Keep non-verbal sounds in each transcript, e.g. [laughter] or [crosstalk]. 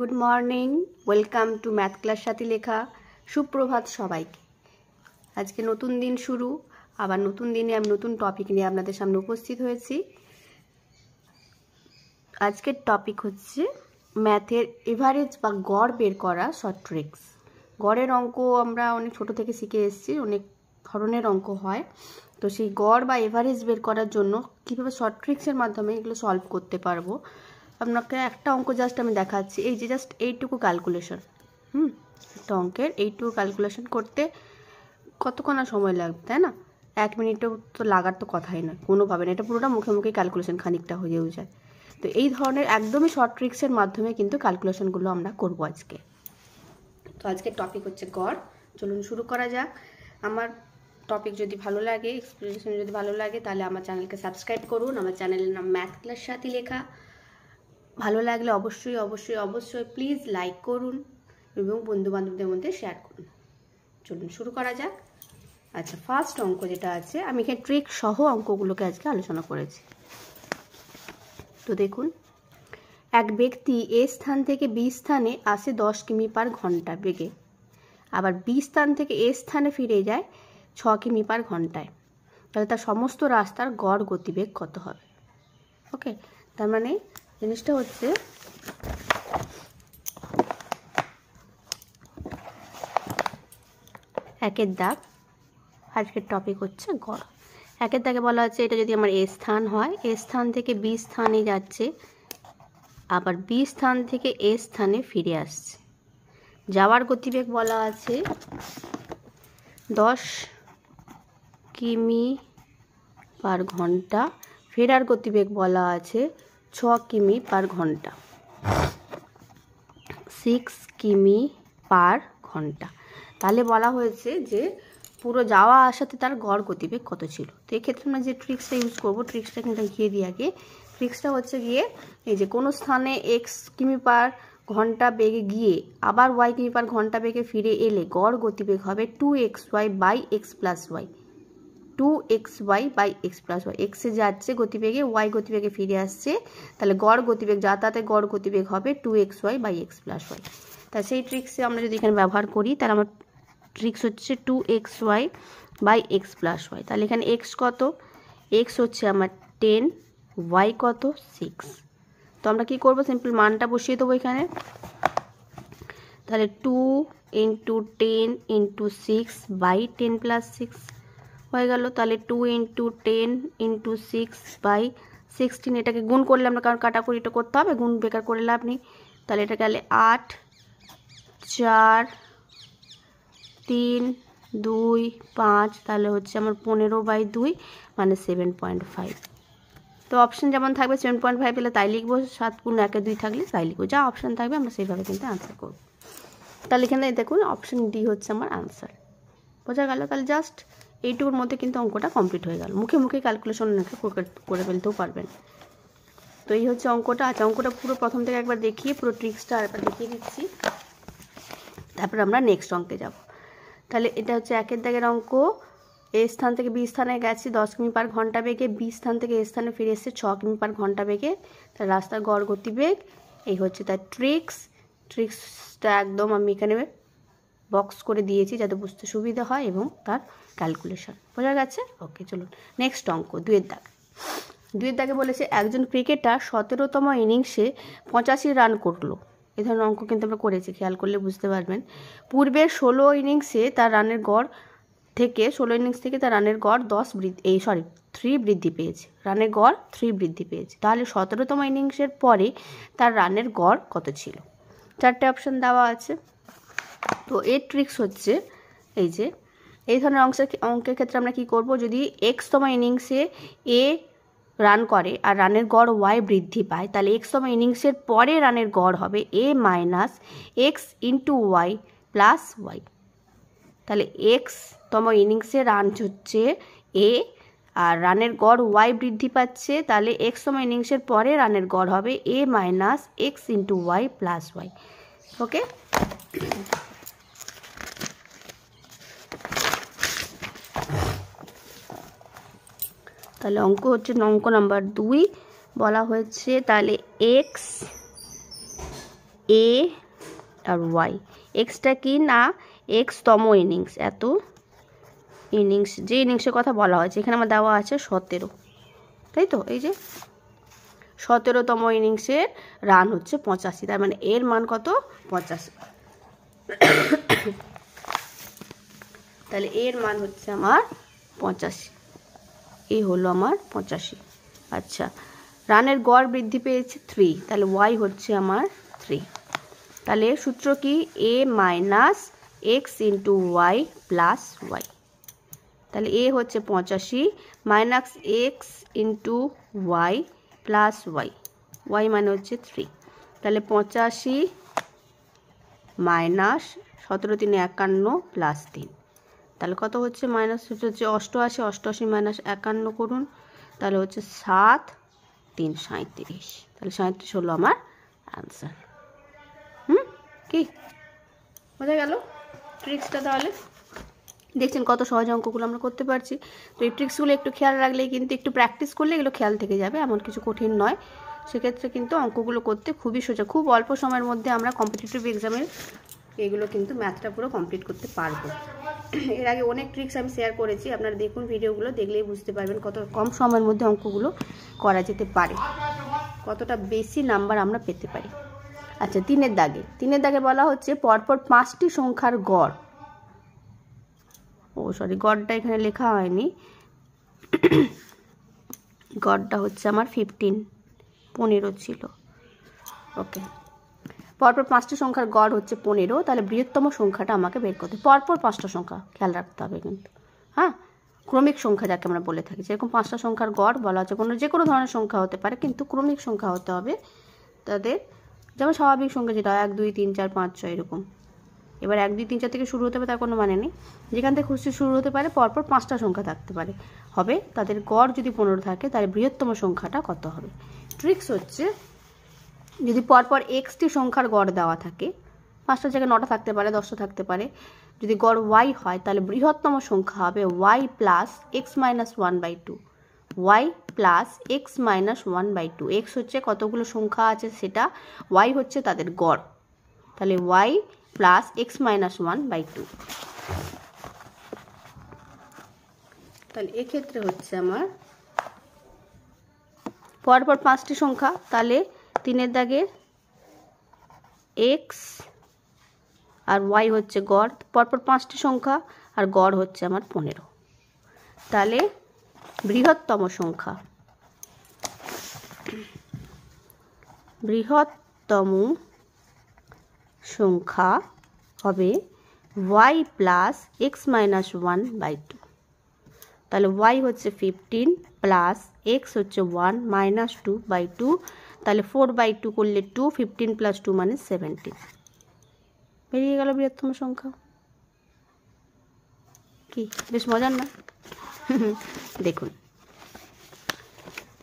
good morning welcome to math class সাথী লেখা সুপ্রভাত সবাইকে আজকে নতুন দিন শুরু আবার নতুন দিনে আমি নতুন টপিক নিয়ে আপনাদের সামনে উপস্থিত হয়েছি আজকের টপিক হচ্ছে ম্যাথের এভারেজ বা গড় বের করা শর্ট ট্রিক্স গড়ের অঙ্ক আমরা অনেক ছোট থেকে শিখে এসেছি অনেক ধরনের অঙ্ক হয় তো সেই গড় বা এভারেজ বের করার জন্য কীভাবে শর্ট ট্রিক্সের মাধ্যমে এগুলো সলভ করতে পারবো আপনাকে একটা অঙ্ক জাস্ট আমি দেখাচ্ছি এই যে জাস্ট এইটুকু ক্যালকুলেশন হুম একটা অঙ্কের এইটুকু ক্যালকুলেশন করতে কতক্ষণ আর সময় লাগবে তাই না এক মিনিটও তো লাগার তো কথাই নয় কোনোভাবে না এটা পুরোটা মুখে মুখে ক্যালকুলেশন খানিকটা হয়েও যায় তো এই ধরনের একদমই শর্ট ট্রিক্সের মাধ্যমে কিন্তু ক্যালকুলেশনগুলো আমরা করব আজকে তো আজকের টপিক হচ্ছে গড় চলুন শুরু করা যাক আমার টপিক যদি ভালো লাগে এক্সপ্লেনেশন যদি ভালো লাগে তাহলে আমার চ্যানেলকে সাবস্ক্রাইব করুন আমার চ্যানেলের নাম ম্যাথ ক্লাস সাথী লেখা ভালো লাগলে অবশ্যই অবশ্যই অবশ্যই প্লিজ লাইক করুন এবং বন্ধুবান্ধবদের মধ্যে শেয়ার করুন চলুন শুরু করা যাক আচ্ছা ফার্স্ট অঙ্ক যেটা আছে আমি এখানে ট্রিক সহ অঙ্কগুলোকে আজকে আলোচনা করেছি তো দেখুন এক ব্যক্তি এ স্থান থেকে বি স্থানে আসে দশ কিমি পার ঘন্টা বেগে আবার বি স্থান থেকে এ স্থানে ফিরে যায় ছ কিমি পার ঘন্টায় তাহলে তার সমস্ত রাস্তার গড় গতিবেগ কত হবে ওকে তার মানে জিনিসটা হচ্ছে একের দাগ আজকের টপিক হচ্ছে গড় একের দাগে বলা হচ্ছে এটা যদি আমার এ স্থান হয় এ স্থান থেকে বি স্থানে যাচ্ছে আবার বি স্থান থেকে এ স্থানে ফিরে আসছে যাওয়ার গতিবেগ বলা আছে দশ কিমি পার ঘন্টা ফেরার গতিবেগ বলা আছে ছ কিমি পার ঘন্টা সিক্স কিমি পার ঘন্টা তাহলে বলা হয়েছে যে পুরো যাওয়া আসাতে তার গড় গতিবেগ কত ছিল তো এক্ষেত্রে আমরা যে ট্রিক্সটা ইউজ করবো ট্রিক্সটা কিন্তু গিয়ে দিই আগে ট্রিক্সটা হচ্ছে গিয়ে এই যে কোনো স্থানে এক্স কিমি পার ঘন্টা বেগে গিয়ে আবার ওয়াই কিমি পার ঘন্টা বেগে ফিরে এলে গড় গতিবেগ হবে two x y by x plus y two x y by x plus y এক্সে যাচ্ছে গতিবেগে ওয়াই গতিবেগে ফিরে আসছে তাহলে গড় গতিবেগ যাতায়াতে গড় গতিবেগ হবে two x y by x plus y তা সেই ট্রিক্সে আমরা যদি এখানে ব্যবহার করি তাহলে আমার ট্রিক্স হচ্ছে two x y by x plus y তাহলে এখানে এক্স কত এক্স হচ্ছে আমার টেন ওয়াই কত সিক্স তো আমরা কি করব সিম্পল মানটা বসিয়ে দেবো এখানে তাহলে two into ten into six by ten plus six হয়ে গেল তাহলে two into ten into six by sixteen এটাকে গুণ করলে আমরা কারণ এটা করতে হবে গুণ বেকার করে লাভ নেই তাহলে এটা গেলে আট চার তিন দুই পাঁচ তাহলে হচ্ছে আমার পনেরো বাই দুই মানে সেভেন পয়েন্ট ফাইভ তো অপশান যেমন থাকবে সেভেন পয়েন্ট ফাইভ এলে তাই লিখবো সাত গুণ একে দুই থাকলে তাই লিখবো যা অপশান থাকবে আমরা সেইভাবে কিন্তু আনসার করবো তাহলে এখানে দেখুন অপশান ডি হচ্ছে আমার আনসার বোঝা গেল তাহলে জাস্ট এইটুকুর মধ্যে কিন্তু অঙ্কটা কমপ্লিট হয়ে গেল মুখে মুখে ক্যালকুলেশন ওনাকে করে ফেলতেও পারবেন তো এই হচ্ছে অঙ্কটা আচ্ছা অঙ্কটা পুরো প্রথম থেকে একবার দেখিয়ে পুরো ট্রিক্সটা আরেকবার দেখিয়ে দিচ্ছি তারপর আমরা নেক্সট অঙ্কে যাব তাহলে এটা হচ্ছে একের দাগের অঙ্ক এ স্থান থেকে বি স্থানে গেছি দশ কিমি পার ঘন্টা বেগে বি স্থান থেকে এ স্থানে ফিরে এসছে ছ কিমি পার ঘন্টা বেগে তার রাস্তার গড় গতিবেগ এই হচ্ছে তার ট্রিক্স ট্রিক্সটা একদম আমি এখানে বক্স করে দিয়েছি যাতে বুঝতে সুবিধা হয় এবং তার ক্যালকুলেশন বোঝা গেছে ওকে চলুন নেক্সট অঙ্ক দুয়ের দাগ দুয়ের দাগে বলেছে একজন ক্রিকেটার সতেরোতম ইনিংসে পঁচাশি রান করলো এ ধরনের অঙ্ক কিন্তু আমরা করেছি খেয়াল করলে বুঝতে পারবেন পূর্বের ষোলো ইনিংসে তার রানের গড় থেকে ষোলো ইনিংস থেকে তার রানের গড় দশ বৃদ্ধি এই সরি থ্রি বৃদ্ধি পেয়েছে রানের গড় থ্রি বৃদ্ধি পেয়েছে তাহলে সতেরোতম ইনিংসের পরে তার রানের গড় কত ছিল চারটে অপশান দেওয়া আছে তো এর ট্রিক্স হচ্ছে এই যে এই ধরনের অংশের অঙ্কের ক্ষেত্রে আমরা কি করব যদি এক্স তম ইনিংসে এ রান করে আর রানের গড় ওয়াই বৃদ্ধি পায় তাহলে এক্স তম ইনিংসের পরে রানের গড় হবে a minus x into y plus y তাহলে এক্স তম ইনিংসে রান হচ্ছে এ আর রানের গড় ওয়াই বৃদ্ধি পাচ্ছে তাহলে এক্স তম ইনিংসের পরে রানের গড় হবে a minus x into y plus y okay তাহলে অঙ্ক হচ্ছে অঙ্ক নাম্বার দুই বলা হয়েছে তাহলে এক্স এ আর ওয়াই এক্সটা কি না এক্সতম ইনিংস এত ইনিংস যে ইনিংসের কথা বলা হয়েছে এখানে আমার দেওয়া আছে সতেরো তাই তো এই যে সতেরোতম ইনিংসের রান হচ্ছে পঁচাশি তার মানে এর মান কত পঁচাশি তাহলে এর মান হচ্ছে আমার পঁচাশি এই হলো আমার পঁচাশি আচ্ছা রানের গড় বৃদ্ধি পেয়েছে থ্রি তাহলে ওয়াই হচ্ছে আমার থ্রি তাহলে সূত্র কি a minus x into y plus y তাহলে এ হচ্ছে পঁচাশি minus x into y plus y y মানে হচ্ছে থ্রি তাহলে পঁচাশি মাইনাস সতেরো তিনে একান্ন প্লাস তিন তাহলে কত হচ্ছে মাইনাস হচ্ছে অষ্টআশি অষ্টআশি মাইনাস একান্ন করুন তাহলে হচ্ছে সাত তিন সাঁত্রিশ তাহলে সাঁত্রিশ হলো আমার অ্যান্সার হুম কি বোঝা গেল ট্রিক্সটা তাহলে দেখছেন কত সহজ অঙ্কগুলো আমরা করতে পারছি তো এই ট্রিক্সগুলো একটু খেয়াল রাখলে কিন্তু একটু প্র্যাকটিস করলে এগুলো খেয়াল থেকে যাবে এমন কিছু কঠিন নয় সেক্ষেত্রে কিন্তু অঙ্কগুলো করতে খুবই সোজা খুব অল্প সময়ের মধ্যে আমরা কম্পিটিটিভ এক্সামের এগুলো কিন্তু ম্যাথটা পুরো কমপ্লিট করতে পারবো [clears throat] এর আগে অনেক ট্রিক্স আমি শেয়ার করেছি আপনারা দেখুন ভিডিওগুলো দেখলেই বুঝতে পারবেন কত কম সময়ের মধ্যে অঙ্কগুলো করা যেতে পারে কতটা বেশি নাম্বার আমরা পেতে পারি আচ্ছা তিনের দাগে তিনের দাগে বলা হচ্ছে পরপর পাঁচটি সংখ্যার গড় ও সরি গড়টা এখানে লেখা হয়নি [clears throat] গড়টা হচ্ছে আমার ফিফটিন পনেরো ছিল ওকে পরপর পাঁচটা সংখ্যার গড় হচ্ছে পনেরো তাহলে বৃহত্তম সংখ্যাটা আমাকে বের করতে পরপর পাঁচটা সংখ্যা খেয়াল রাখতে হবে কিন্তু হ্যাঁ ক্রমিক সংখ্যা যাকে আমরা বলে থাকি যেরকম পাঁচটা সংখ্যার গড় বলা হচ্ছে কোনো যে কোনো ধরনের সংখ্যা হতে পারে কিন্তু ক্রমিক সংখ্যা হতে হবে তাদের যেমন স্বাভাবিক সংখ্যা যেটা এক দুই তিন চার পাঁচ ছয় এরকম এবার এক দুই তিন চার থেকে শুরু হতে পারে তার কোনো মানে নেই যেখান থেকে খুশি শুরু হতে পারে পরপর পাঁচটা সংখ্যা থাকতে পারে হবে তাদের গড় যদি পনেরো থাকে তাহলে বৃহত্তম সংখ্যাটা কত হবে ট্রিক্স হচ্ছে যদি পরপর এক্সটি সংখ্যার গড় দেওয়া থাকে পাঁচটা জায়গায় নটা থাকতে পারে দশটা থাকতে পারে যদি গড় ওয়াই হয় তাহলে বৃহত্তম সংখ্যা হবে y plus x minus one by two y plus x minus one by two x হচ্ছে কতগুলো সংখ্যা আছে সেটা ওয়াই হচ্ছে তাদের গড় তাহলে y plus x minus one by two তাহলে এক্ষেত্রে হচ্ছে আমার পরপর পাঁচটি সংখ্যা তাহলে তিনের দাগে এক্স আর ওয়াই হচ্ছে গড় পরপর পাঁচটি সংখ্যা আর গড় হচ্ছে আমার পনেরো তাহলে বৃহত্তম সংখ্যা বৃহত্তম সংখ্যা হবে y plus x minus one by two তাহলে ওয়াই হচ্ছে ফিফটিন প্লাস এক্স হচ্ছে one minus two by two তাহলে ফোর বাই টু করলে টু ফিফটিন প্লাস টু মানে সেভেন্টিন বেরিয়ে গেল বৃহত্তম সংখ্যা কি বেশ মজার না [laughs] দেখুন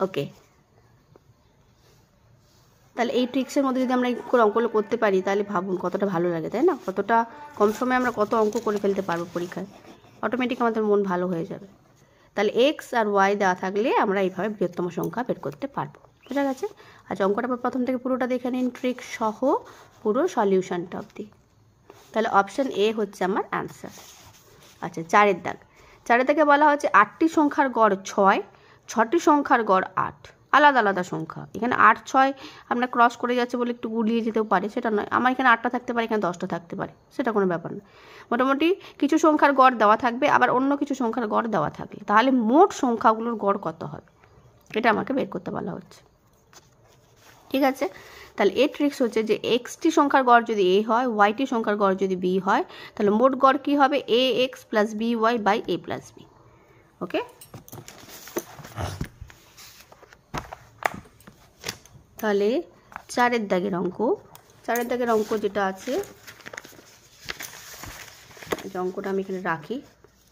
ওকে তাহলে এই ট্রিক্সের মধ্যে যদি আমরা করে অঙ্কগুলো করতে পারি তাহলে ভাবুন কতটা ভালো লাগে তাই না কতটা কম সময়ে আমরা কত অঙ্ক করে ফেলতে পারবো পরীক্ষায় অটোমেটিক আমাদের মন ভালো হয়ে যাবে তাহলে এক্স আর ওয়াই দেওয়া থাকলে আমরা এইভাবে বৃহত্তম সংখ্যা বের করতে পারবো ক্লিয়ার আছে আচ্ছা অঙ্কটা প্রথম থেকে পুরোটা দেখে নিন ট্রিক সহ পুরো সলিউশনটা অবধি তাহলে অপশান এ হচ্ছে আমার অ্যান্সার আচ্ছা চারের দাগ চারের দাগে বলা হচ্ছে আটটি সংখ্যার গড় ছয় ছটি সংখ্যার গড় আট আলাদা আলাদা সংখ্যা এখানে আট ছয় আপনার ক্রস করে যাচ্ছে বলে একটু গুলিয়ে যেতেও পারে সেটা নয় আমার এখানে আটটা থাকতে পারে এখানে দশটা থাকতে পারে সেটা কোনো ব্যাপার না মোটামুটি কিছু সংখ্যার গড় দেওয়া থাকবে আবার অন্য কিছু সংখ্যার গড় দেওয়া থাকবে তাহলে মোট সংখ্যাগুলোর গড় কত হবে এটা আমাকে বের করতে বলা হচ্ছে ঠিক আছে তাহলে এ ট্রিক্স হচ্ছে যে এক্সটি সংখ্যার গড় যদি এ হয় ওয়াইটি সংখ্যার গড় যদি বি হয় তাহলে মোট গড় কী হবে a x plus b y by a plus b okay তাহলে চারের দাগের অঙ্ক চারের দাগের অঙ্ক যেটা আছে যে অঙ্কটা আমি এখানে রাখি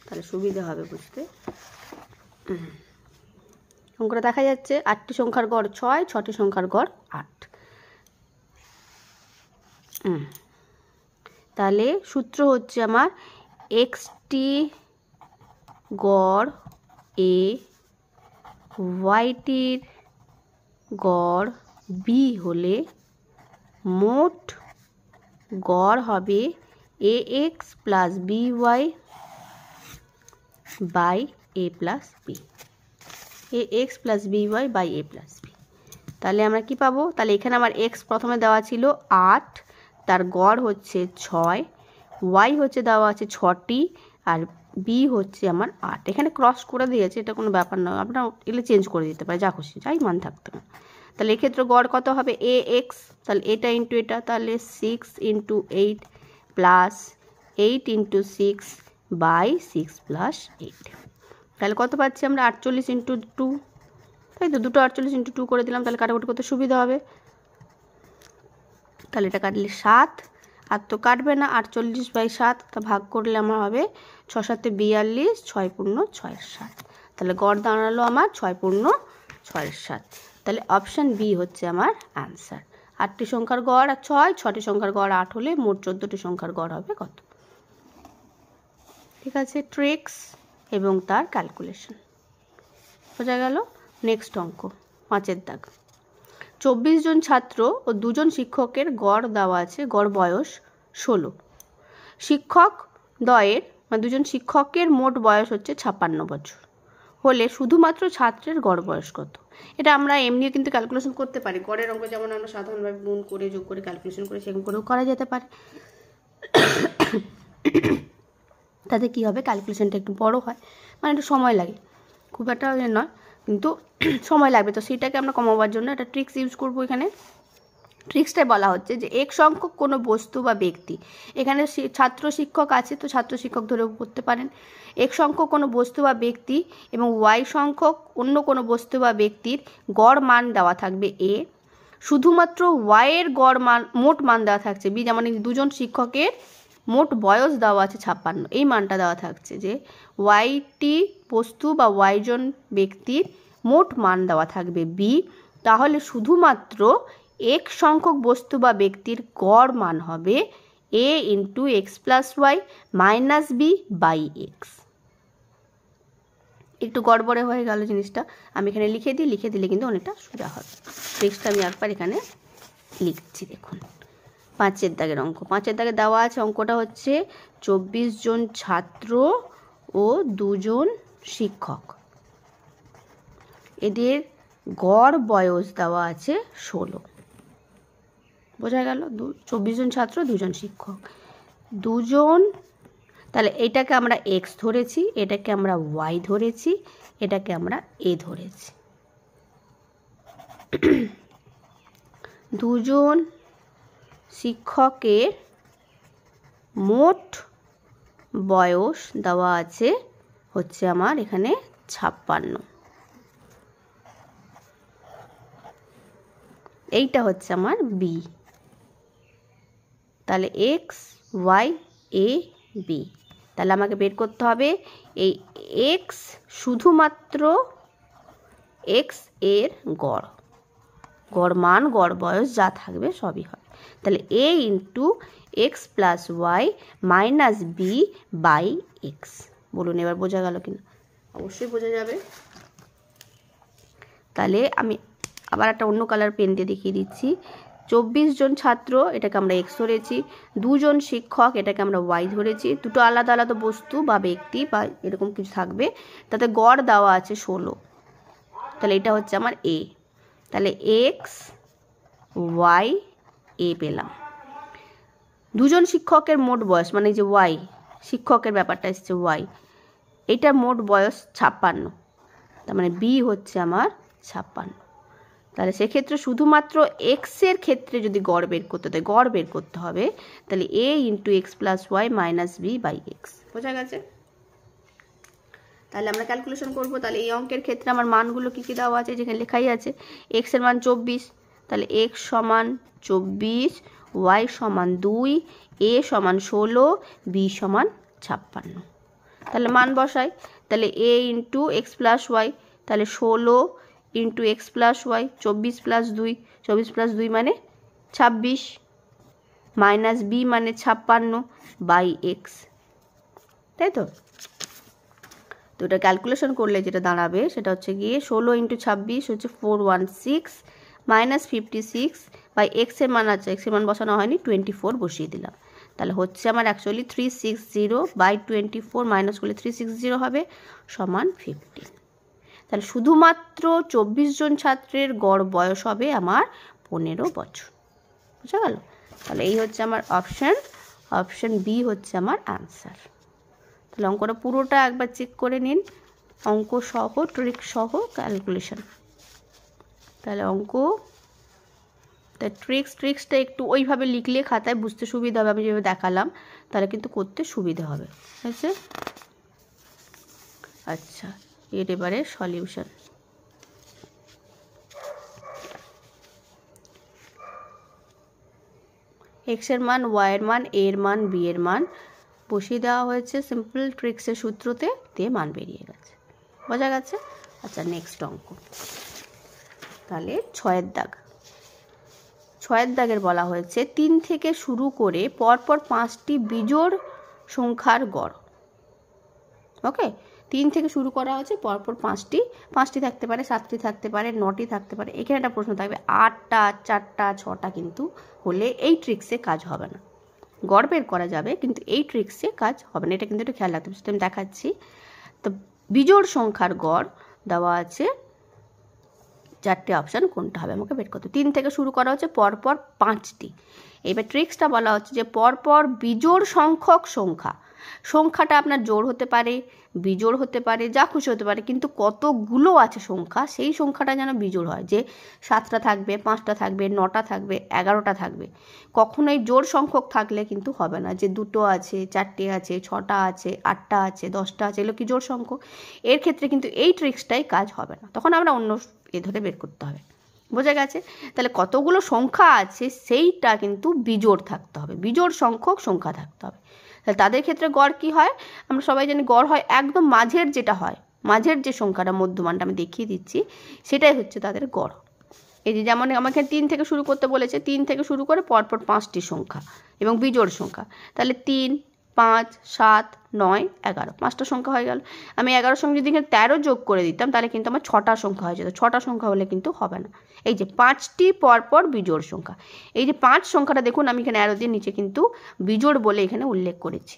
তাহলে সুবিধা হবে বুঝতে সংখ্যাটা দেখা যাচ্ছে আটটি সংখ্যার গড় ছয় ছটি সংখ্যার গড় আট তাহলে সূত্র হচ্ছে আমার এক্সটি গড় এ ওয়াইটির গড় বি হলে মোট গড় হবে a x plus b y by a plus b a x plus b y by a plus b তাহলে আমরা কি পাবো তাহলে এখানে আমার এক্স প্রথমে দেওয়া ছিল আট তার গড় হচ্ছে ছয় ওয়াই হচ্ছে দেওয়া আছে ছটি আর বি হচ্ছে আমার আট এখানে ক্রস করে দিয়েছে এটা কোনো ব্যাপার নয় আপনার এলে চেঞ্জ করে দিতে পারে যা খুশি যাই মান থাকতে পারে তাহলে এক্ষেত্রে গড় কত হবে এ এক্স তাহলে এটা ইন্টু এটা তাহলে six into eight plus eight into six by six plus eight তাহলে কত পাচ্ছি আমরা আটচল্লিশ ইন্টু টু তাই তো দুটো আটচল্লিশ ইন্টু টু করে দিলাম তাহলে কাটাকুটি করতে সুবিধা হবে তাহলে এটা কাটলে সাত আর তো কাটবে না আটচল্লিশ বাই সাত তা ভাগ করলে আমার হবে ছ সাতে বিয়াল্লিশ ছয় পূর্ণ ছয়ের সাত তাহলে গড় দাঁড়ালো আমার ছয় পূর্ণ ছয়ের সাত তাহলে অপশান বি হচ্ছে আমার অ্যান্সার আটটি সংখ্যার গড় আর ছয় ছটি সংখ্যার গড় আট হলে মোট চোদ্দোটি সংখ্যার গড় হবে কত ঠিক আছে ট্রিক্স এবং তার ক্যালকুলেশন বোঝা গেল নেক্সট অঙ্ক পাঁচের দাগ চব্বিশ জন ছাত্র ও দুজন শিক্ষকের গড় দেওয়া আছে গড় বয়স ষোলো শিক্ষক দয়ের বা দুজন শিক্ষকের মোট বয়স হচ্ছে ছাপ্পান্ন বছর হলে শুধুমাত্র ছাত্রের গড় বয়স কত এটা আমরা এমনিও কিন্তু ক্যালকুলেশন করতে পারি গড়ের অঙ্ক যেমন আমরা সাধারণভাবে গুণ করে যোগ করে ক্যালকুলেশন করে সেরকম করেও করা যেতে পারে তাতে কি হবে ক্যালকুলেশনটা একটু বড় হয় মানে একটু সময় লাগে খুব একটা নয় কিন্তু [clears throat] সময় লাগবে তো সেটাকে আমরা কমাবার জন্য একটা ট্রিক্স ইউজ করবো এখানে ট্রিক্সটাই বলা হচ্ছে যে এক সংখ্যক কোনো বস্তু বা ব্যক্তি এখানে ছাত্র শিক্ষক আছে তো ছাত্র শিক্ষক ধরে পড়তে পারেন এক সংখ্যক কোনো বস্তু বা ব্যক্তি এবং ওয়াই সংখ্যক অন্য কোনো বস্তু বা ব্যক্তির গড় মান দেওয়া থাকবে এ শুধুমাত্র ওয়াইয়ের গড় মান মোট মান দেওয়া থাকছে বি যেমন দুজন শিক্ষকের মোট বয়স দেওয়া আছে ছাপ্পান্ন এই মানটা দেওয়া থাকছে যে ওয়াইটি বস্তু বা ওয়াইজন ব্যক্তির মোট মান দেওয়া থাকবে বি তাহলে শুধুমাত্র এক সংখ্যক বস্তু বা ব্যক্তির গড় মান হবে a into x plus y minus b by x একটু গড়বড়ে হয়ে গেল জিনিসটা আমি এখানে লিখে দিই লিখে দিলে কিন্তু অনেকটা সোজা হবে নেক্সট আমি একবার এখানে লিখছি দেখুন পাঁচের দাগের অঙ্ক পাঁচের দাগে দেওয়া আছে অঙ্কটা হচ্ছে চব্বিশ জন ছাত্র ও দুজন শিক্ষক এদের গড় বয়স দেওয়া আছে ষোলো বোঝা গেল দু চব্বিশ জন ছাত্র দুজন শিক্ষক দুজন তাহলে এটাকে আমরা এক্স ধরেছি এটাকে আমরা ওয়াই ধরেছি এটাকে আমরা এ ধরেছি দুজন শিক্ষকের মোট বয়স দেওয়া আছে হচ্ছে আমার এখানে ছাপ্পান্ন এইটা হচ্ছে আমার বি তাহলে এক্স ওয়াই এ বি তাহলে আমাকে বের করতে হবে এই এক্স শুধুমাত্র এক্স এর গড় গড় মান গড় বয়স যা থাকবে সবই হয় তাহলে a into x plus y minus b by x বলুন এবার বোঝা গেল কিনা অবশ্যই বোঝা যাবে তাহলে আমি আবার একটা অন্য কালার পেন দিয়ে দেখিয়ে দিচ্ছি চব্বিশ জন ছাত্র এটাকে আমরা এক্স ধরেছি দুজন শিক্ষক এটাকে আমরা ওয়াই ধরেছি দুটো আলাদা আলাদা বস্তু বা ব্যক্তি বা এরকম কিছু থাকবে তাতে গড় দেওয়া আছে ষোলো তাহলে এটা হচ্ছে আমার এ তাহলে এক্স ওয়াই এ পেলাম দুজন শিক্ষকের মোট বয়স মানে যে ওয়াই শিক্ষকের ব্যাপারটা এসছে ওয়াই এটার মোট বয়স ছাপ্পান্ন তার মানে বি হচ্ছে আমার ছাপ্পান্ন তাহলে সেক্ষেত্রে শুধুমাত্র এক্সের ক্ষেত্রে যদি গড় বের করতে হয় গড় বের করতে হবে তাহলে a into x plus y minus b by x বোঝা গেছে তাহলে আমরা ক্যালকুলেশন করবো তাহলে এই অঙ্কের ক্ষেত্রে আমার মানগুলো কী কী দেওয়া আছে যেখানে লেখাই আছে এক্সের মান চব্বিশ তাহলে এক্স সমান চব্বিশ ওয়াই সমান দুই এ সমান ষোলো বি সমান ছাপ্পান্ন তাহলে মান বসাই তাহলে a into x plus y তাহলে ষোলো ইন্টু এক্স প্লাস ওয়াই চব্বিশ প্লাস দুই চব্বিশ প্লাস দুই মানে ছাব্বিশ মাইনাস বি মানে ছাপ্পান্ন বাই এক্স তাই তো তো এটা ক্যালকুলেশন করলে যেটা দাঁড়াবে সেটা হচ্ছে গিয়ে ষোলো ইন্টু ছাব্বিশ হচ্ছে four one six minus fifty six by এক্সের মান আছে এক্সের মান বসানো হয়নি টোয়েন্টি ফোর বসিয়ে দিলাম তাহলে হচ্ছে আমার actually three six zero by twenty four minus করলে থ্রি সিক্স জিরো হবে সমান ফিফটি তাহলে শুধুমাত্র চব্বিশ জন ছাত্রের গড় বয়স হবে আমার পনেরো বছর বুঝা গেল তাহলে এই হচ্ছে আমার অপশান অপশান বি হচ্ছে আমার আনসার তাহলে অঙ্কটা পুরোটা একবার চেক করে নিন অঙ্ক সহ ট্রিক সহ ক্যালকুলেশন তাহলে অঙ্ক তা ট্রিক্স ট্রিক্সটা একটু ওইভাবে লিখলে খাতায় বুঝতে সুবিধা হবে আমি যেভাবে দেখালাম তাহলে কিন্তু করতে সুবিধা হবে ঠিক আছে আচ্ছা এর এবারে সলিউশন এক্সের মান ওয়াইয়ের মান এর মান বি এর মান বসিয়ে দেওয়া হয়েছে সিম্পল ট্রিক্সের সূত্রতে দিয়ে মান বেরিয়ে গেছে বোঝা গেছে আচ্ছা নেক্সট অঙ্ক তাহলে ছয়ের দাগ ছয়ের দাগের বলা হয়েছে তিন থেকে শুরু করে পরপর পাঁচটি বিজোড় সংখ্যার গড় ওকে তিন থেকে শুরু করা হয়েছে পরপর পাঁচটি পাঁচটি থাকতে পারে সাতটি থাকতে পারে নটি থাকতে পারে এখানে একটা প্রশ্ন থাকবে আটটা চারটা ছটা কিন্তু হলে এই ট্রিক্সে কাজ হবে না গড় বের করা যাবে কিন্তু এই ট্রিক্সে কাজ হবে না এটা কিন্তু একটু খেয়াল রাখতে হবে আমি দেখাচ্ছি তো বিজোড় সংখ্যার গড় দেওয়া আছে চারটে অপশান কোনটা হবে আমাকে বের করতে তিন থেকে শুরু করা হচ্ছে পরপর পাঁচটি এবার ট্রিক্সটা বলা হচ্ছে যে পরপর বিজোড় সংখ্যক সংখ্যা সংখ্যাটা আপনার জোর হতে পারে বিজোড় হতে পারে যা খুশি হতে পারে কিন্তু কতগুলো আছে সংখ্যা সেই সংখ্যাটা যেন বিজোড় হয় যে সাতটা থাকবে পাঁচটা থাকবে নটা থাকবে এগারোটা থাকবে কখনোই জোর সংখ্যক থাকলে কিন্তু হবে না যে দুটো আছে চারটে আছে ছটা আছে আটটা আছে দশটা আছে এগুলো কি জোর সংখ্যক এর ক্ষেত্রে কিন্তু এই ট্রিক্সটাই কাজ হবে না তখন আমরা অন্য এ ধরে বের করতে হবে বোঝা গেছে তাহলে কতগুলো সংখ্যা আছে সেইটা কিন্তু বিজোড় থাকতে হবে বিজোড় সংখ্যক সংখ্যা থাকতে হবে তাহলে তাদের ক্ষেত্রে গড় কি হয় আমরা সবাই জানি গড় হয় একদম মাঝের যেটা হয় মাঝের যে সংখ্যাটা মধ্যমানটা আমি দেখিয়ে দিচ্ছি সেটাই হচ্ছে তাদের গড় এই যে যেমন আমাকে তিন থেকে শুরু করতে বলেছে তিন থেকে শুরু করে পরপর পাঁচটি সংখ্যা এবং বিজোড় সংখ্যা তাহলে তিন পাঁচ সাত নয় এগারো পাঁচটা সংখ্যা হয়ে গেল আমি এগারো সঙ্গে যদি এখানে তেরো যোগ করে দিতাম তাহলে কিন্তু আমার ছটা সংখ্যা হয়ে যেত ছটা সংখ্যা হলে কিন্তু হবে না এই যে পাঁচটি পরপর বিজোড় সংখ্যা এই যে পাঁচ সংখ্যাটা দেখুন আমি এখানে এরো দিয়ে নিচে কিন্তু বিজোড় বলে এখানে উল্লেখ করেছি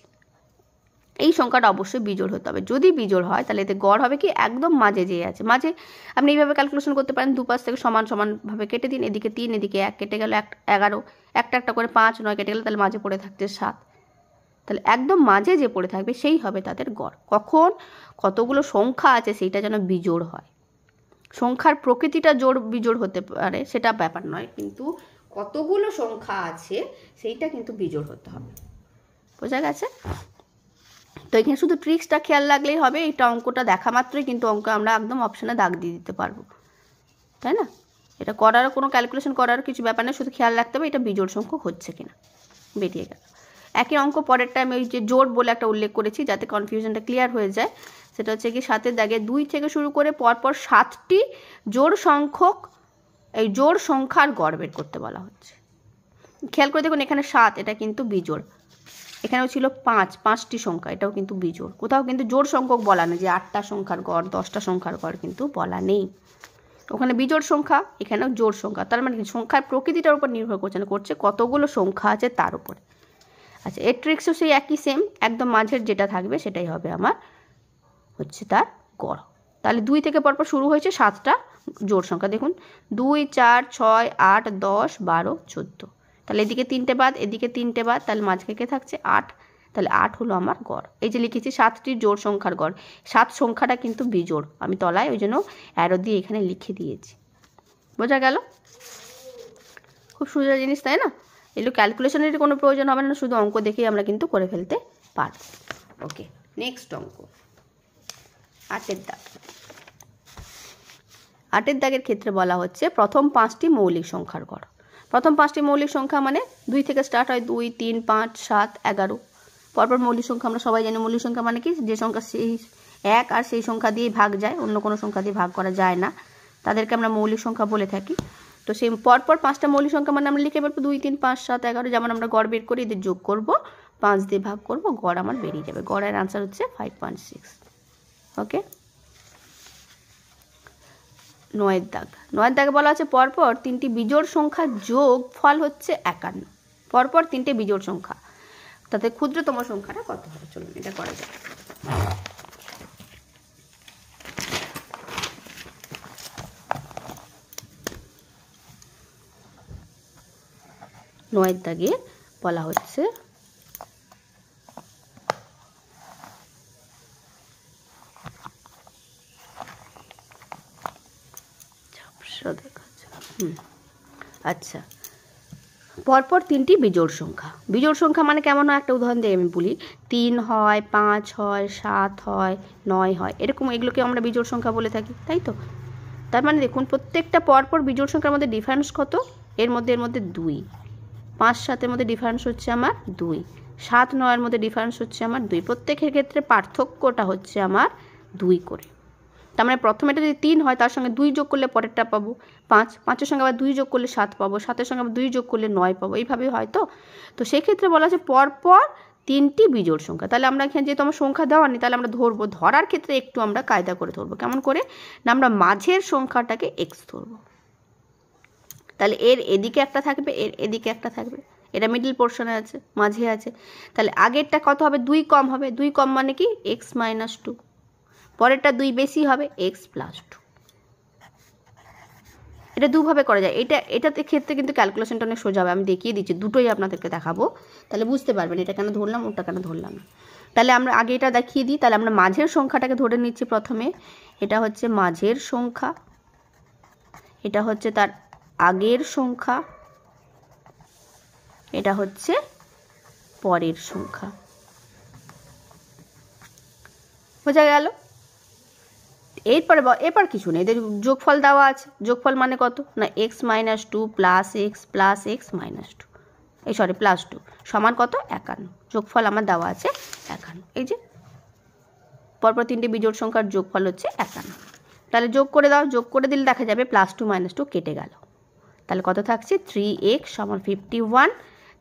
এই সংখ্যাটা অবশ্যই বিজোড় হতে হবে যদি বিজোড় হয় তাহলে এতে গড় হবে কি একদম মাঝে যেয়ে আছে মাঝে আপনি এইভাবে ক্যালকুলেশন করতে পারেন দুপাশ থেকে সমান সমানভাবে কেটে দিন এদিকে তিন এদিকে এক কেটে গেল এক এগারো একটা একটা করে পাঁচ নয় কেটে গেলো তাহলে মাঝে পড়ে থাকছে সাত তাহলে একদম মাঝে যে পড়ে থাকবে সেই হবে তাদের গড় কখন কতগুলো সংখ্যা আছে সেইটা যেন বিজোড় হয় সংখ্যার প্রকৃতিটা জোর বিজোড় হতে পারে সেটা ব্যাপার নয় কিন্তু কতগুলো সংখ্যা আছে সেইটা কিন্তু বিজোড় হতে হবে বোঝা গেছে তো এখানে শুধু ট্রিক্সটা খেয়াল রাখলেই হবে এটা অঙ্কটা দেখা মাত্রই কিন্তু অঙ্ক আমরা একদম অপশানে দাগ দিয়ে দিতে পারবো তাই না এটা করারও কোনো ক্যালকুলেশন করারও কিছু ব্যাপার নেই শুধু খেয়াল রাখতে হবে এটা বিজোড় সংখ্যক হচ্ছে কিনা বেরিয়ে গেল একই অঙ্ক পরের টাইমে ওই যে জোট বলে একটা উল্লেখ করেছি যাতে কনফিউশনটা ক্লিয়ার হয়ে যায় সেটা হচ্ছে কি সাতের দাগে দুই থেকে শুরু করে পরপর সাতটি জোর সংখ্যক এই জোর সংখ্যার গড় বের করতে বলা হচ্ছে খেয়াল করে দেখুন এখানে সাত এটা কিন্তু বিজোড় এখানেও ছিল পাঁচ পাঁচটি সংখ্যা এটাও কিন্তু বিজোড় কোথাও কিন্তু জোর সংখ্যক বলা নেই যে আটটা সংখ্যার গড় দশটা সংখ্যার গড় কিন্তু বলা নেই ওখানে বিজোড় সংখ্যা এখানেও জোর সংখ্যা তার মানে সংখ্যার প্রকৃতিটার উপর নির্ভর করছে না করছে কতগুলো সংখ্যা আছে তার উপরে আচ্ছা এর ট্রিক্সও সেই একই সেম একদম মাঝের যেটা থাকবে সেটাই হবে আমার হচ্ছে তার গড় তাহলে দুই থেকে পরপর শুরু হয়েছে সাতটা জোর সংখ্যা দেখুন দুই চার ছয় আট দশ বারো চোদ্দো তাহলে এদিকে তিনটে বাদ এদিকে তিনটে বাদ তাহলে মাঝখানে থাকছে আট তাহলে আট হলো আমার গড় এই যে লিখেছি সাতটি জোর সংখ্যার গড় সাত সংখ্যাটা কিন্তু বিজোড় আমি তলায় ওই জন্য অ্যারো দিয়ে এখানে লিখে দিয়েছি বোঝা গেল খুব সুন্দর জিনিস তাই না এগুলো ক্যালকুলেশনের কোনো প্রয়োজন হবে না শুধু অঙ্ক দেখেই আমরা কিন্তু করে ফেলতে পারি ওকে নেক্সট অঙ্ক আটের দাগ আটের দাগের ক্ষেত্রে বলা হচ্ছে প্রথম পাঁচটি মৌলিক সংখ্যার গড় প্রথম পাঁচটি মৌলিক সংখ্যা মানে দুই থেকে স্টার্ট হয় দুই তিন পাঁচ সাত এগারো পরপর মৌলিক সংখ্যা আমরা সবাই জানি মৌলিক সংখ্যা মানে কি যে সংখ্যা সেই এক আর সেই সংখ্যা দিয়ে ভাগ যায় অন্য কোনো সংখ্যা দিয়ে ভাগ করা যায় না তাদেরকে আমরা মৌলিক সংখ্যা বলে থাকি তো সেই পরপর পাঁচটা মৌলিক সংখ্যা মানে আমরা লিখে পারবো দুই তিন পাঁচ সাত এগারো যেমন আমরা গড় বের করি এদের যোগ করব পাঁচ দিয়ে ভাগ করব গড় আমার বেরিয়ে যাবে গড়ের আনসার হচ্ছে ফাইভ পয়েন্ট সিক্স ওকে নয়ের দাগ নয়ের দাগে বলা আছে পরপর তিনটি বিজোড় সংখ্যা যোগ ফল হচ্ছে একান্ন পরপর তিনটে বিজোড় সংখ্যা তাতে ক্ষুদ্রতম সংখ্যাটা কত হবে চলুন এটা করা যায় নয়ের দাগে বলা হচ্ছে আচ্ছা পরপর তিনটি বিজোড় সংখ্যা বিজোড় সংখ্যা মানে কেমন হয় একটা উদাহরণ দিয়ে আমি বলি তিন হয় পাঁচ হয় সাত হয় নয় হয় এরকম এগুলোকে আমরা বিজোড় সংখ্যা বলে থাকি তাই তো তার মানে দেখুন প্রত্যেকটা পরপর বিজোড় সংখ্যার মধ্যে ডিফারেন্স কত এর মধ্যে এর মধ্যে দুই পাঁচ সাতের মধ্যে ডিফারেন্স হচ্ছে আমার দুই সাত নয়ের মধ্যে ডিফারেন্স হচ্ছে আমার দুই প্রত্যেকের ক্ষেত্রে পার্থক্যটা হচ্ছে আমার দুই করে তার মানে প্রথমেটা যদি তিন হয় তার সঙ্গে দুই যোগ করলে পরেরটা পাবো পাঁচ পাঁচের সঙ্গে আবার দুই যোগ করলে সাত পাবো সাতের সঙ্গে আবার দুই যোগ করলে নয় পাবো এইভাবে হয় তো সেক্ষেত্রে বলা আছে পরপর তিনটি বিজোড় সংখ্যা তাহলে আমরা এখানে যেহেতু আমার সংখ্যা দেওয়া নেই তাহলে আমরা ধরবো ধরার ক্ষেত্রে একটু আমরা কায়দা করে ধরবো কেমন করে না আমরা মাঝের সংখ্যাটাকে এক্স ধরবো তাহলে এর এদিকে একটা থাকবে এর এদিকে একটা থাকবে এটা মিডিল পোর্শনে আছে মাঝে আছে তাহলে আগেরটা কত হবে দুই কম হবে দুই কম মানে কি এক্স মাইনাস টু পরেরটা দুই বেশি হবে এক্স প্লাস টু এটা দুভাবে করা যায় এটা এটাতে ক্ষেত্রে কিন্তু ক্যালকুলেশনটা অনেক সোজা হবে আমি দেখিয়ে দিচ্ছি দুটোই আপনাদেরকে দেখাবো তাহলে বুঝতে পারবেন এটা কেন ধরলাম ওটা কেন ধরলাম না তাহলে আমরা আগে এটা দেখিয়ে দিই তাহলে আমরা মাঝের সংখ্যাটাকে ধরে নিচ্ছি প্রথমে এটা হচ্ছে মাঝের সংখ্যা এটা হচ্ছে তার আগের সংখ্যা এটা হচ্ছে পরের সংখ্যা বোঝা গেল এরপরে এরপর কিছু নেই এদের যোগফল দেওয়া আছে যোগফল মানে কত না x minus two plus x plus x minus two এই সরি প্লাস টু সমান কত একান্ন যোগফল আমার দেওয়া আছে একান্ন এই যে পরপর তিনটি বিজোট সংখ্যার যোগফল হচ্ছে একান্ন তাহলে যোগ করে দাও যোগ করে দিলে দেখা যাবে প্লাস টু মাইনাস টু কেটে গেল তাহলে কত থাকছে থ্রি এক্স সমান ফিফটি ওয়ান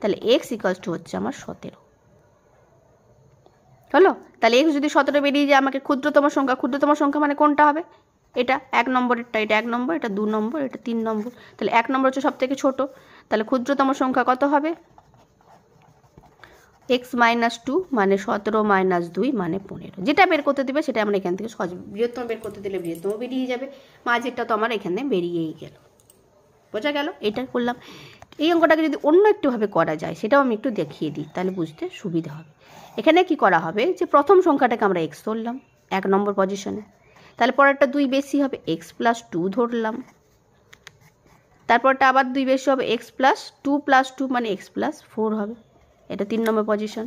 তাহলে এক্স ইকালস টু হচ্ছে আমার সতেরো হলো তাহলে এক্স যদি সতেরো বেরিয়ে যায় আমাকে ক্ষুদ্রতম সংখ্যা ক্ষুদ্রতম সংখ্যা মানে কোনটা হবে এটা এক নম্বরেরটা এটা এক নম্বর এটা দু নম্বর এটা তিন নম্বর তাহলে এক নম্বর হচ্ছে সবথেকে ছোটো তাহলে ক্ষুদ্রতম সংখ্যা কত হবে এক্স মাইনাস টু মানে সতেরো মাইনাস দুই মানে পনেরো যেটা বের করতে দেবে সেটা আমরা এখান থেকে সহজ বৃহত্তম বের করতে দিলে বৃহত্তম বেরিয়ে যাবে মাঝেরটা তো আমার এখানে বেরিয়েই গেল বোঝা গেল এটা করলাম এই অঙ্কটাকে যদি অন্য একটুভাবে করা যায় সেটাও আমি একটু দেখিয়ে দিই তাহলে বুঝতে সুবিধা হবে এখানে কি করা হবে যে প্রথম সংখ্যাটাকে আমরা এক্স ধরলাম এক নম্বর পজিশনে তাহলে পরেরটা দুই বেশি হবে এক্স প্লাস টু ধরলাম তারপরটা আবার দুই বেশি হবে x plus two plus two মানে এক্স প্লাস ফোর হবে এটা তিন নম্বর পজিশন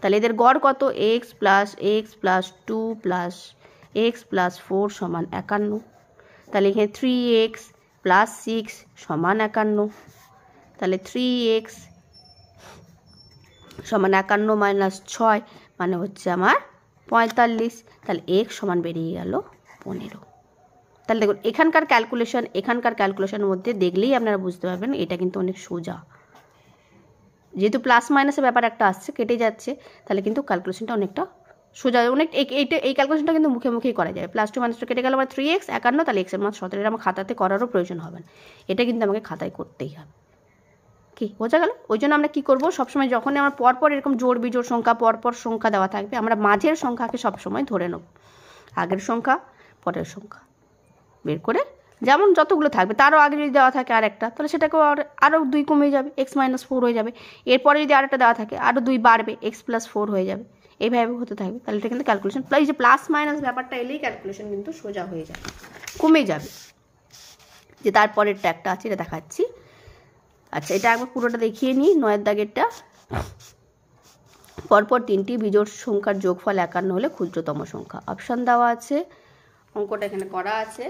তাহলে এদের গড় কত x plus x plus two plus x plus four সমান একান্ন তাহলে এখানে থ্রি এক্স প্লাস সিক্স সমান একান্ন তাহলে থ্রি এক্স সমান একান্ন মাইনাস ছয় মানে হচ্ছে আমার পঁয়তাল্লিশ তাহলে এক্স সমান বেরিয়ে গেল পনেরো তাহলে দেখুন এখানকার ক্যালকুলেশন এখানকার ক্যালকুলেশনের মধ্যে দেখলেই আপনারা বুঝতে পারবেন এটা কিন্তু অনেক সোজা যেহেতু প্লাস মাইনাসের ব্যাপার একটা আসছে কেটে যাচ্ছে তাহলে কিন্তু ক্যালকুলেশনটা অনেকটা সোজা অনেক এইটা এই ক্যালকুলেশনটা কিন্তু মুখে মুখেই করা যায় প্লাস টু মাইনাস টু কেটে গেল আমার থ্রি এক্স একান্ন তাহলে এক্সের মাস সতেরো আমার খাতাতে করারও প্রয়োজন হবে না এটা কিন্তু আমাকে খাতায় করতেই হবে কি বোঝা গেল ওই জন্য আমরা কী করবো সবসময় যখনই আমার পরপর এরকম জোর বিজোর সংখ্যা পরপর সংখ্যা দেওয়া থাকবে আমরা মাঝের সংখ্যাকে সবসময় ধরে নেব আগের সংখ্যা পরের সংখ্যা বের করে যেমন যতগুলো থাকবে তারও আগে যদি দেওয়া থাকে আর একটা তাহলে সেটাকেও আর আরও দুই কমে যাবে এক্স মাইনাস ফোর হয়ে যাবে এরপরে যদি আরেকটা দেওয়া থাকে আরও দুই বাড়বে এক্স প্লাস ফোর হয়ে যাবে এইভাবে হতে থাকবে তাহলে এটা কিন্তু ক্যালকুলেশন প্লাস যে প্লাস মাইনাস ব্যাপারটা এলেই ক্যালকুলেশন কিন্তু সোজা হয়ে যাবে কমে যাবে যে তারপরেরটা একটা আছে এটা দেখাচ্ছি আচ্ছা এটা একবার পুরোটা দেখিয়ে নিই নয়ের দাগেরটা পরপর তিনটি বিজোড় সংখ্যার যোগফল একান্ন হলে ক্ষুদ্রতম সংখ্যা অপশান দেওয়া আছে অঙ্কটা এখানে করা আছে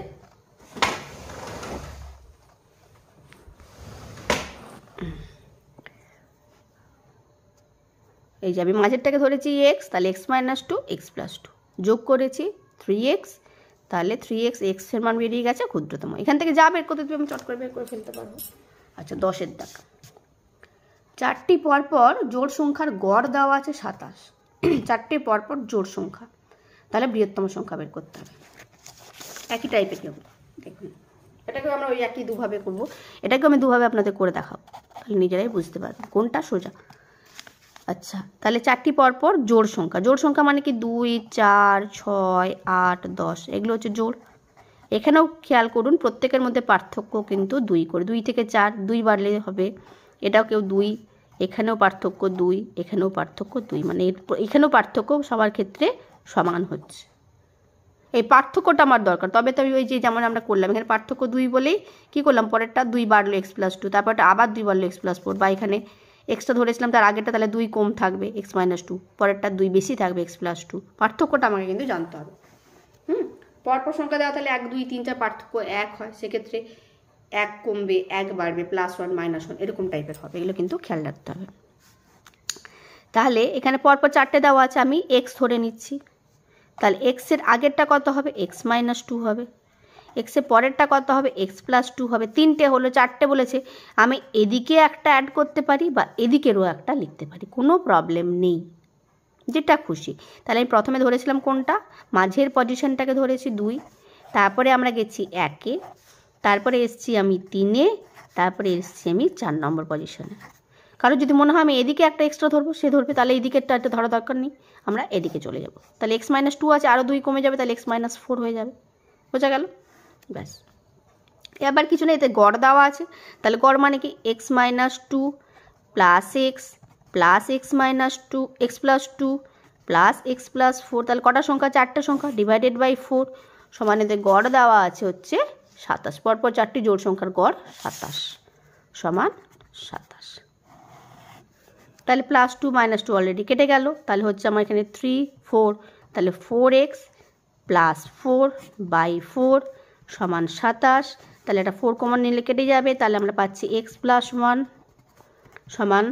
এই যে আমি মাঝেরটাকে ধরেছি এক্স তাহলে x minus two x plus two যোগ করেছি থ্রি এক্স তাহলে থ্রি এক্স এক্সের মান বেরিয়ে গেছে ক্ষুদ্রতম এখান থেকে যা বের করতে তুমি আমি চট করে বের করে ফেলতে পারবো আচ্ছা দশের দাগ চারটি পরপর জোর সংখ্যার গড় দেওয়া আছে সাতাশ চারটি পরপর জোর সংখ্যা তাহলে বৃহত্তম সংখ্যা বের করতে হবে একই টাইপের কেউ দেখুন এটাকে আমরা ওই একই দুভাবে করবো এটাকেও আমি দুভাবে আপনাদের করে দেখাবো তাহলে নিজেরাই বুঝতে পারবেন কোনটা সোজা আচ্ছা তাহলে চারটি পরপর জোড় সংখ্যা জোড় সংখ্যা মানে কি দুই চার ছয় আট দশ এগুলো হচ্ছে জোড় এখানেও খেয়াল করুন প্রত্যেকের মধ্যে পার্থক্য কিন্তু দুই করে দুই থেকে চার দুই বাড়লে হবে এটাও কেউ দুই এখানেও পার্থক্য দুই এখানেও পার্থক্য দুই মানে এখানেও পার্থক্য সবার ক্ষেত্রে সমান হচ্ছে এই পার্থক্যটা আমার দরকার তবে তো ওই যে যেমন আমরা করলাম এখানে পার্থক্য দুই বলেই কী করলাম পরেরটা দুই বাড়লো এক্স প্লাস টু তারপরটা আবার দুই বাড়লো এক্স প্লাস ফোর বা এখানে এক্সটা ধরেছিলাম তার আগেরটা তাহলে দুই কম থাকবে এক্স মাইনাস টু পরেরটা দুই বেশি থাকবে এক্স প্লাস টু পার্থক্যটা আমাকে কিন্তু জানতে হবে হুম পরপর সংখ্যা দেওয়া তাহলে এক দুই তিনটা পার্থক্য এক হয় সেক্ষেত্রে এক কমবে এক বাড়বে প্লাস ওয়ান মাইনাস ওয়ান এরকম টাইপের হবে এগুলো কিন্তু খেয়াল রাখতে হবে তাহলে এখানে পরপর চারটে দেওয়া আছে আমি এক্স ধরে নিচ্ছি তাহলে এক্সের আগেরটা কত হবে এক্স মাইনাস টু হবে এক্সের পরেরটা কত হবে এক্স প্লাস টু হবে তিনটে হলো চারটে বলেছে আমি এদিকে একটা অ্যাড করতে পারি বা এদিকেরও একটা লিখতে পারি কোনো প্রবলেম নেই যেটা খুশি তাহলে আমি প্রথমে ধরেছিলাম কোনটা মাঝের পজিশনটাকে ধরেছি দুই তারপরে আমরা গেছি একে তারপরে এসছি আমি তিনে তারপরে এসছি আমি চার নম্বর পজিশনে কারণ যদি মনে হয় আমি এদিকে একটা এক্সট্রা ধরবো সে ধরবে তাহলে এদিকেরটা একটা ধরা দরকার নেই আমরা এদিকে চলে যাব তাহলে এক্স মাইনাস টু আছে আরও দুই কমে যাবে তাহলে এক্স মাইনাস ফোর হয়ে যাবে বোঝা গেল ব্যাস এবার কিছু না এতে গড় দেওয়া আছে তাহলে গড় মানে কি x minus two plus x plus x minus two x plus two plus x plus four তাহলে কটা সংখ্যা চারটা সংখ্যা ডিভাইডেড বাই ফোর সমান এতে গড় দেওয়া আছে হচ্ছে সাতাশ পরপর চারটি জোড় সংখ্যার গড় সাতাশ সমান সাতাশ তাহলে plus two minus two already কেটে গেল তাহলে হচ্ছে আমার এখানে থ্রি ফোর তাহলে four x plus four by four সমান সাতাশ তাহলে এটা ফোর কমন নিলে কেটে যাবে তাহলে আমরা পাচ্ছি এক্স প্লাস ওয়ান সমান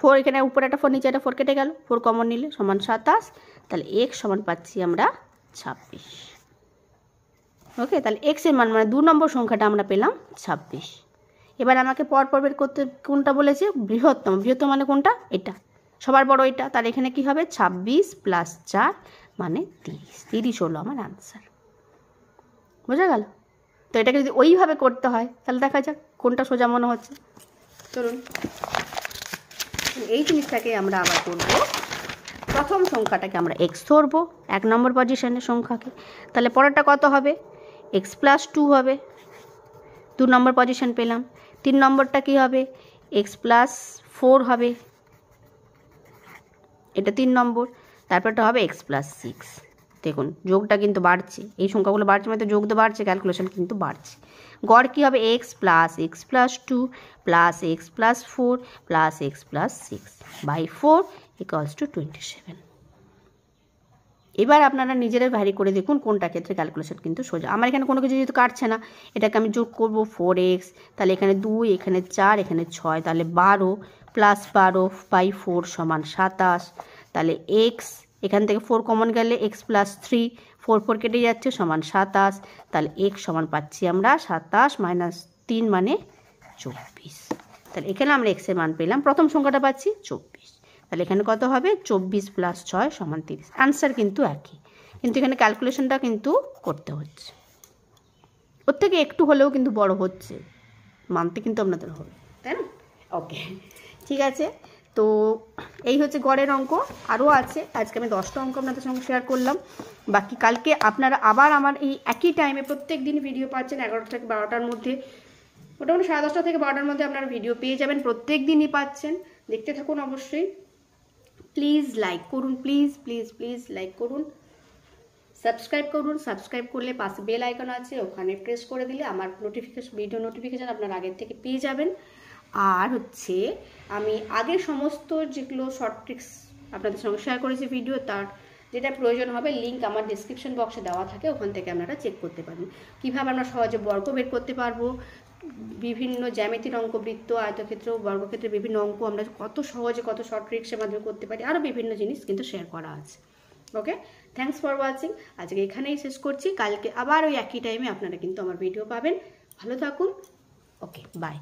ফোর [clears throat] এখানে উপরে একটা ফোর নিচে একটা ফোর কেটে গেল ফোর কমন নিলে সমান সাতাশ তাহলে এক্স সমান পাচ্ছি আমরা ছাব্বিশ ওকে তাহলে এক্সের মান মানে দু নম্বর সংখ্যাটা আমরা পেলাম ছাব্বিশ এবার আমাকে পর পর বের করতে কোনটা বলেছে বৃহত্তম বৃহত্তম মানে কোনটা এটা সবার বড় এটা তার এখানে কি হবে ছাব্বিশ প্লাস চার মানে তিরিশ তিরিশ হলো আমার আনসার বোঝা গেল তো এটাকে যদি ওইভাবে করতে হয় তাহলে দেখা যাক কোনটা সোজা মনে হচ্ছে চলুন এই জিনিসটাকে আমরা আবার করবো প্রথম সংখ্যাটাকে আমরা এক্স ধরবো এক নম্বর পজিশনের সংখ্যাকে তাহলে পরেরটা কত হবে এক্স প্লাস টু হবে দু নম্বর পজিশন পেলাম তিন নম্বরটা কি হবে এক্স প্লাস ফোর হবে এটা তিন নম্বর তারপরটা হবে এক্স প্লাস সিক্স দেখুন যোগটা কিন্তু বাড়ছে এই সংখ্যাগুলো বাড়ছে মানে তো যোগ তো বাড়ছে ক্যালকুলেশন কিন্তু বাড়ছে গড় কী হবে x plus x plus two plus x plus four plus x plus six by four equals to twenty seven এবার আপনারা নিজেরাই ভ্যারি করে দেখুন কোনটা ক্ষেত্রে ক্যালকুলেশন কিন্তু সোজা আমার এখানে কোনো কিছু যেহেতু কাটছে না এটাকে আমি যোগ করবো ফোর এক্স তাহলে এখানে দুই এখানে চার এখানে ছয় তাহলে বারো প্লাস বারো বাই ফোর সমান সাতাশ তাহলে এক্স এখান থেকে ফোর কমন গেলে x plus three four four কেটে যাচ্ছে সমান সাতাশ তাহলে এক্স সমান পাচ্ছি আমরা সাতাশ মাইনাস তিন মানে চব্বিশ তাহলে এখানে আমরা এক্সের মান পেলাম প্রথম সংখ্যাটা পাচ্ছি চব্বিশ তাহলে এখানে কত হবে চব্বিশ প্লাস ছয় সমান তিরিশ আনসার কিন্তু একই কিন্তু এখানে ক্যালকুলেশনটা কিন্তু করতে হচ্ছে ওর থেকে একটু হলেও কিন্তু বড় হচ্ছে মানতে কিন্তু আপনাদের হবে তাই না ওকে ঠিক আছে তো এই হচ্ছে গড়ের অঙ্ক আরও আছে আজকে আমি দশটা অঙ্ক আপনাদের সঙ্গে শেয়ার করলাম বাকি কালকে আপনারা আবার আমার এই একই টাইমে প্রত্যেক দিন ভিডিও পাচ্ছেন এগারোটা থেকে বারোটার মধ্যে মোটামুটি সাড়ে দশটা থেকে বারোটার মধ্যে আপনারা ভিডিও পেয়ে যাবেন প্রত্যেক দিনই পাচ্ছেন দেখতে থাকুন অবশ্যই প্লিজ লাইক করুন প্লিজ প্লিজ প্লিজ লাইক করুন সাবস্ক্রাইব করুন সাবস্ক্রাইব করলে পাশে বেল আইকন আছে ওখানে প্রেস করে দিলে আমার নোটিফিকেশন ভিডিও নোটিফিকেশান আপনার আগের থেকে পেয়ে যাবেন আর হচ্ছে আমি আগে সমস্ত যেগুলো শর্ট ট্রিক্স আপনাদের সঙ্গে শেয়ার করেছি ভিডিও তার যেটা প্রয়োজন হবে লিঙ্ক আমার ডিসক্রিপশন বক্সে দেওয়া থাকে ওখান থেকে আপনারা চেক করতে পারেন কীভাবে আমরা সহজে বর্গ বের করতে পারবো বিভিন্ন জ্যামিতির অঙ্ক বৃত্ত আয়তক্ষেত্র বর্গক্ষেত্রে বিভিন্ন অঙ্ক আমরা কত সহজে কত শর্ট ট্রিক্সের মাধ্যমে করতে পারি আরও বিভিন্ন জিনিস কিন্তু শেয়ার করা আছে ওকে থ্যাংকস ফর ওয়াচিং আজকে এখানেই শেষ করছি কালকে আবার ওই একই টাইমে আপনারা কিন্তু আমার ভিডিও পাবেন ভালো থাকুন ওকে বাই